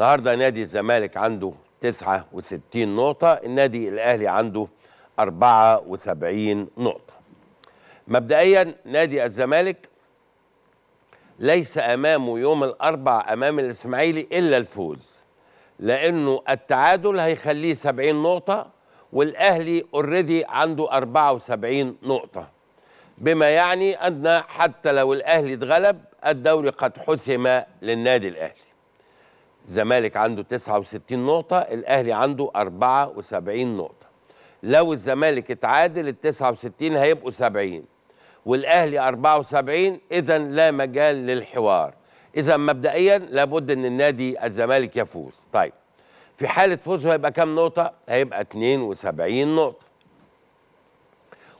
النهارده نادي الزمالك عنده 69 نقطة النادي الأهلي عنده 74 نقطة مبدئيا نادي الزمالك ليس أمامه يوم الأربع أمام الإسماعيلي إلا الفوز لأنه التعادل هيخليه 70 نقطة والأهلي اوريدي عنده 74 نقطة بما يعني أن حتى لو الأهلي اتغلب الدوري قد حسم للنادي الأهلي الزمالك عنده 69 نقطة الأهلي عنده 74 نقطة لو الزمالك اتعادل ال 69 هيبقوا 70 والأهلي 74 إذا لا مجال للحوار إذا مبدئيا لابد أن النادي الزمالك يفوز طيب في حالة فوزه هيبقى كم نقطة؟ هيبقى 72 نقطة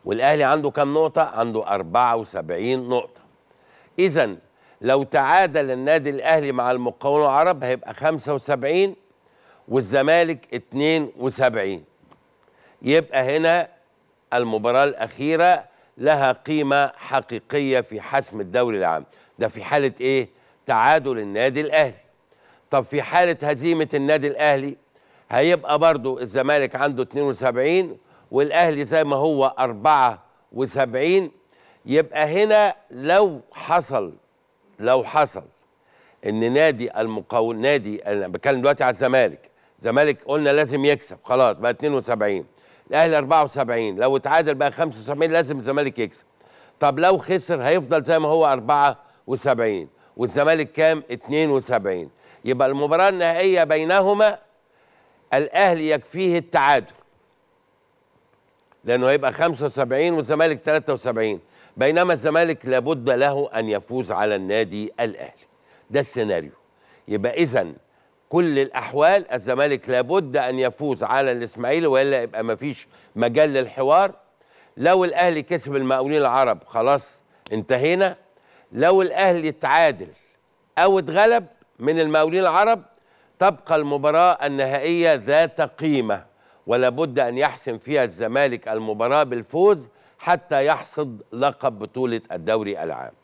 والأهلي عنده كم نقطة؟ عنده 74 نقطة إذا لو تعادل النادي الاهلي مع المقاولون العرب هيبقى 75 والزمالك 72 يبقى هنا المباراه الاخيره لها قيمه حقيقيه في حسم الدوري العام ده في حاله ايه تعادل النادي الاهلي طب في حاله هزيمه النادي الاهلي هيبقى برضو الزمالك عنده 72 والاهلي زي ما هو 74 يبقى هنا لو حصل لو حصل ان نادي المقاول نادي انا بتكلم دلوقتي على الزمالك الزمالك قلنا لازم يكسب خلاص بقى 72 الاهلي 74 لو اتعادل بقى 75 لازم الزمالك يكسب طب لو خسر هيفضل زي ما هو 74 والزمالك كام 72 يبقى المباراه النهائيه بينهما الاهلي يكفيه التعادل لانه هيبقى 75 والزمالك 73 بينما الزمالك لابد له أن يفوز على النادي الأهلي ده السيناريو يبقى إذا كل الأحوال الزمالك لابد أن يفوز على الإسماعيلي وإلا يبقى مفيش مجال للحوار لو الأهلي كسب المقاولين العرب خلاص انتهينا لو الأهلي اتعادل أو اتغلب من المقاولين العرب تبقى المباراة النهائية ذات قيمة ولابد أن يحسم فيها الزمالك المباراة بالفوز حتى يحصد لقب بطولة الدوري العام